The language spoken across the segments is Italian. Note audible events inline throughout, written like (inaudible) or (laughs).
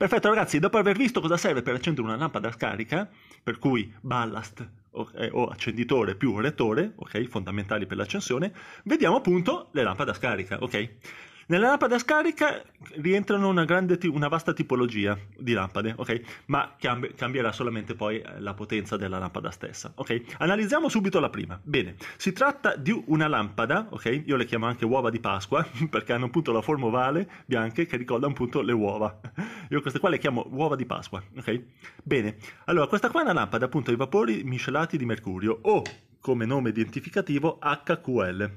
Perfetto ragazzi, dopo aver visto cosa serve per accendere una lampada scarica, per cui ballast okay, eh, o accenditore più rettore, ok, fondamentali per l'accensione, vediamo appunto le lampade a scarica, ok? Nella lampada scarica rientrano una, grande, una vasta tipologia di lampade, okay? ma cambi- cambierà solamente poi eh, la potenza della lampada stessa. Okay? Analizziamo subito la prima. Bene, si tratta di una lampada, okay? io le chiamo anche uova di Pasqua, (laughs) perché hanno appunto la forma ovale, bianche, che ricorda appunto le uova. Io queste qua le chiamo uova di Pasqua. Bene, allora questa qua è una lampada appunto ai vapori miscelati di mercurio o come nome identificativo HQL,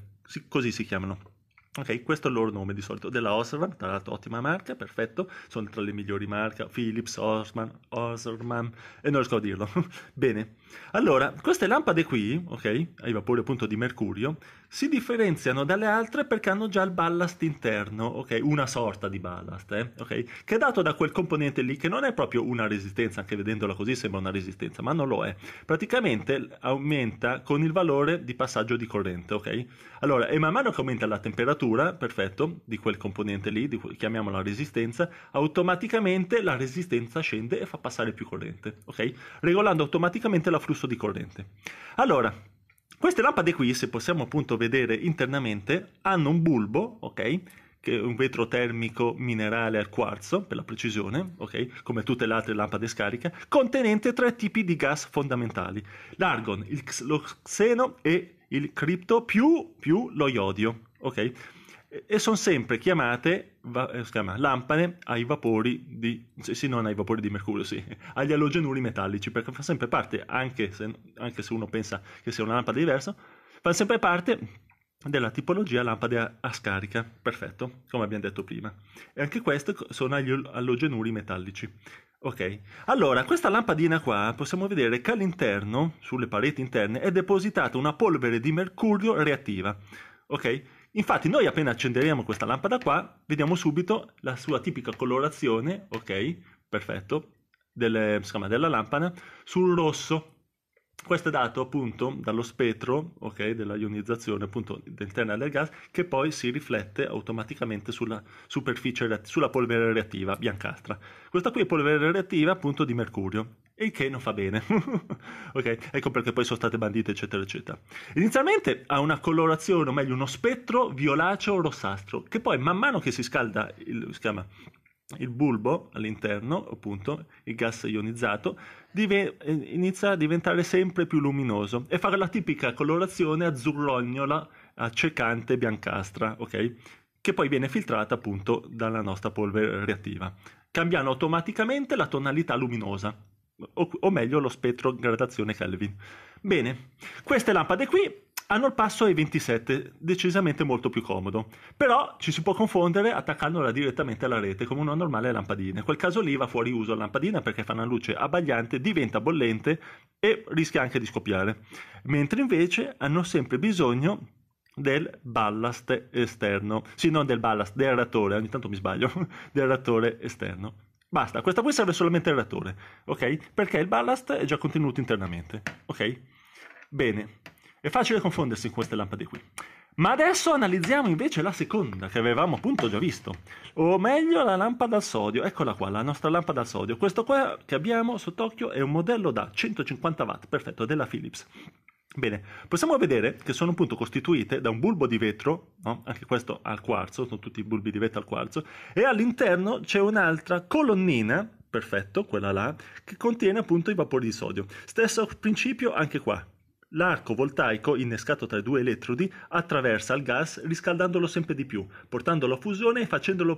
così si chiamano. Ok, questo è il loro nome di solito, della Oserman, tra l'altro ottima marca, perfetto, sono tra le migliori marche, Philips, Oserman, Oserman, e non riesco a dirlo. (laughs) Bene, allora, queste lampade qui, ok, ai vapori appunto di mercurio, si differenziano dalle altre perché hanno già il ballast interno, ok, una sorta di ballast, eh? ok, che è dato da quel componente lì che non è proprio una resistenza, anche vedendola così sembra una resistenza, ma non lo è. Praticamente aumenta con il valore di passaggio di corrente, ok? Allora, e man mano che aumenta la temperatura, temperatura, perfetto, di quel componente lì, que- chiamiamola resistenza, automaticamente la resistenza scende e fa passare più corrente, ok? Regolando automaticamente l'afflusso di corrente. Allora, queste lampade qui, se possiamo appunto vedere internamente, hanno un bulbo, ok? che è un vetro termico minerale al quarzo, per la precisione, okay? come tutte le altre lampade scarica, contenente tre tipi di gas fondamentali, l'argon, lo xeno e il cripto più, più lo iodio ok? E sono sempre chiamate va, eh, chiama, lampane ai vapori di, sì, non ai vapori di mercurio, sì, (laughs) agli alogenuri metallici, perché fa sempre parte, anche se, anche se uno pensa che sia una lampada diversa, fa sempre parte della tipologia lampade a, scarica, perfetto, come abbiamo detto prima. E anche queste sono agli alogenuri metallici. Ok, allora questa lampadina qua possiamo vedere che all'interno, sulle pareti interne, è depositata una polvere di mercurio reattiva. Ok, Infatti noi appena accenderemo questa lampada qua, vediamo subito la sua tipica colorazione, ok, perfetto, delle, chiama, della lampada, sul rosso. Questo è dato appunto dallo spettro okay, della ionizzazione appunto interna del gas che poi si riflette automaticamente sulla superficie, sulla polvere reattiva biancastra. Questa qui è polvere reattiva appunto di mercurio e che non fa bene. (laughs) ok, ecco perché poi sono state bandite, eccetera, eccetera. Inizialmente ha una colorazione, o meglio, uno spettro violaceo rossastro, che poi man mano che si scalda il, si chiama, il bulbo all'interno, appunto, il gas ionizzato, dive, eh, inizia a diventare sempre più luminoso e fa la tipica colorazione azzurrognola, accecante, biancastra, ok? Che poi viene filtrata appunto dalla nostra polvere reattiva, cambiando automaticamente la tonalità luminosa o, o meglio lo spettro gradazione Kelvin. Bene, queste lampade qui hanno il passo ai 27, decisamente molto più comodo. Però ci si può confondere attaccandola direttamente alla rete come una normale lampadina. In quel caso lì va fuori uso la lampadina perché fa una luce abbagliante, diventa bollente e rischia anche di scoppiare. Mentre invece hanno sempre bisogno del ballast esterno, sì, non del ballast, del reattore, ogni tanto mi sbaglio, (laughs) del reattore esterno. Basta, questa qui serve solamente al reattore, ok? Perché il ballast è già contenuto internamente, ok? Bene, è facile confondersi in queste lampade qui. Ma adesso analizziamo invece la seconda che avevamo appunto già visto, o meglio la lampada al sodio, eccola qua, la nostra lampada al sodio. Questo qua che abbiamo sott'occhio è un modello da 150 watt, perfetto, della Philips. Bene, possiamo vedere che sono appunto costituite da un bulbo di vetro, no? anche questo al quarzo, sono tutti bulbi di vetro al quarzo, e all'interno c'è un'altra colonnina, perfetto, quella là, che contiene appunto i vapori di sodio. Stesso principio anche qua. L'arco voltaico innescato tra i due elettrodi attraversa il gas riscaldandolo sempre di più, portandolo a fusione e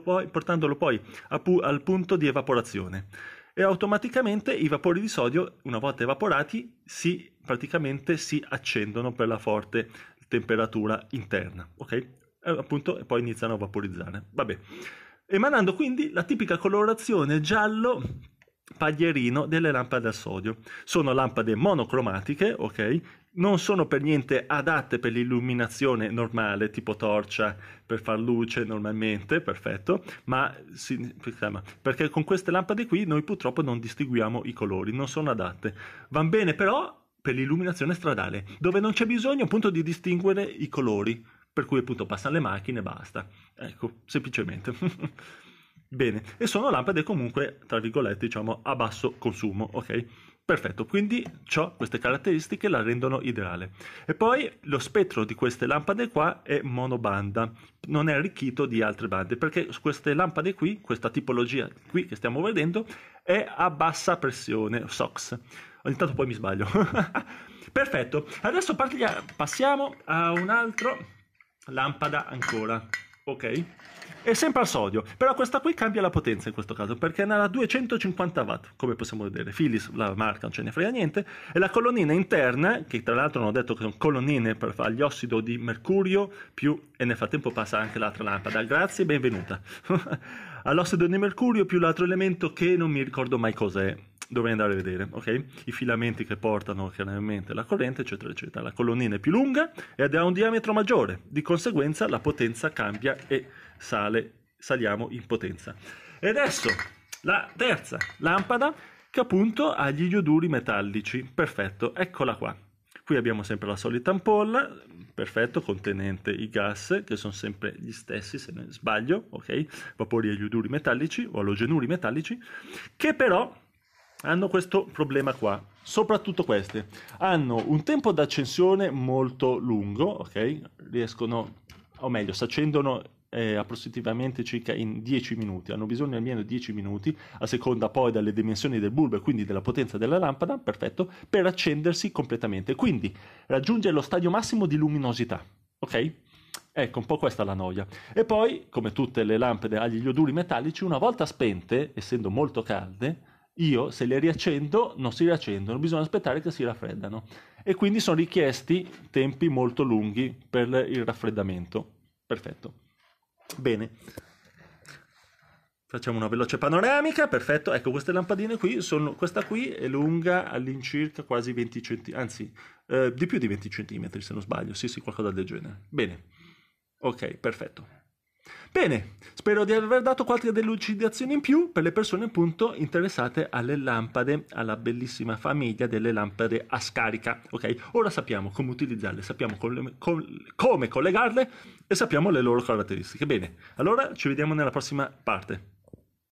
poi, portandolo poi pu- al punto di evaporazione. E automaticamente i vapori di sodio, una volta evaporati, si praticamente si accendono per la forte temperatura interna, ok? E eh, appunto, e poi iniziano a vaporizzare. Vabbè, emanando quindi la tipica colorazione giallo paglierino delle lampade a sodio. Sono lampade monocromatiche, ok? Non sono per niente adatte per l'illuminazione normale, tipo torcia per far luce normalmente, perfetto, ma si, perché con queste lampade qui noi purtroppo non distinguiamo i colori, non sono adatte. Va bene però per l'illuminazione stradale, dove non c'è bisogno appunto di distinguere i colori, per cui appunto passano le macchine e basta. Ecco, semplicemente. (laughs) Bene, e sono lampade comunque, tra virgolette, diciamo a basso consumo, ok? Perfetto, quindi ciò, queste caratteristiche la rendono ideale. E poi lo spettro di queste lampade qua è monobanda, non è arricchito di altre bande, perché queste lampade qui, questa tipologia qui che stiamo vedendo, è a bassa pressione, SOX ogni tanto poi mi sbaglio. (laughs) Perfetto, adesso partia, passiamo a un altro lampada ancora, ok? È sempre al sodio, però questa qui cambia la potenza in questo caso, perché è una 250 watt, come possiamo vedere. Philips, la marca, non ce ne frega niente. E la colonnina interna, che tra l'altro hanno detto che sono colonnine per fare gli ossido di mercurio, più, e nel frattempo passa anche l'altra lampada. Grazie e benvenuta. (laughs) All'ossido di mercurio più l'altro elemento che non mi ricordo mai cos'è dovrei andare a vedere, ok? I filamenti che portano chiaramente la corrente, eccetera, eccetera. La colonnina è più lunga ed ha un diametro maggiore, di conseguenza la potenza cambia e sale, saliamo in potenza. E adesso la terza lampada che appunto ha gli ioduri metallici, perfetto, eccola qua. Qui abbiamo sempre la solita ampolla, perfetto, contenente i gas, che sono sempre gli stessi se non sbaglio, ok? Vapori agli ioduri metallici o alogenuri metallici, che però hanno questo problema qua. Soprattutto queste hanno un tempo d'accensione molto lungo, ok? Riescono, o meglio, si accendono eh, approssimativamente circa in 10 minuti, hanno bisogno almeno di 10 minuti, a seconda poi delle dimensioni del bulbo e quindi della potenza della lampada, perfetto, per accendersi completamente. Quindi raggiunge lo stadio massimo di luminosità, ok? Ecco, un po' questa è la noia. E poi, come tutte le lampade agli ioduri metallici, una volta spente, essendo molto calde, io se le riaccendo non si riaccendono, bisogna aspettare che si raffreddano e quindi sono richiesti tempi molto lunghi per il raffreddamento. Perfetto. Bene. Facciamo una veloce panoramica, perfetto. Ecco, queste lampadine qui, sono, questa qui è lunga all'incirca quasi 20 cm, anzi, eh, di più di 20 cm se non sbaglio, sì sì, qualcosa del genere. Bene, ok, perfetto. Bene, spero di aver dato qualche delucidazione in più per le persone appunto interessate alle lampade, alla bellissima famiglia delle lampade a scarica. Ok, ora sappiamo come utilizzarle, sappiamo coll- come collegarle e sappiamo le loro caratteristiche. Bene, allora ci vediamo nella prossima parte.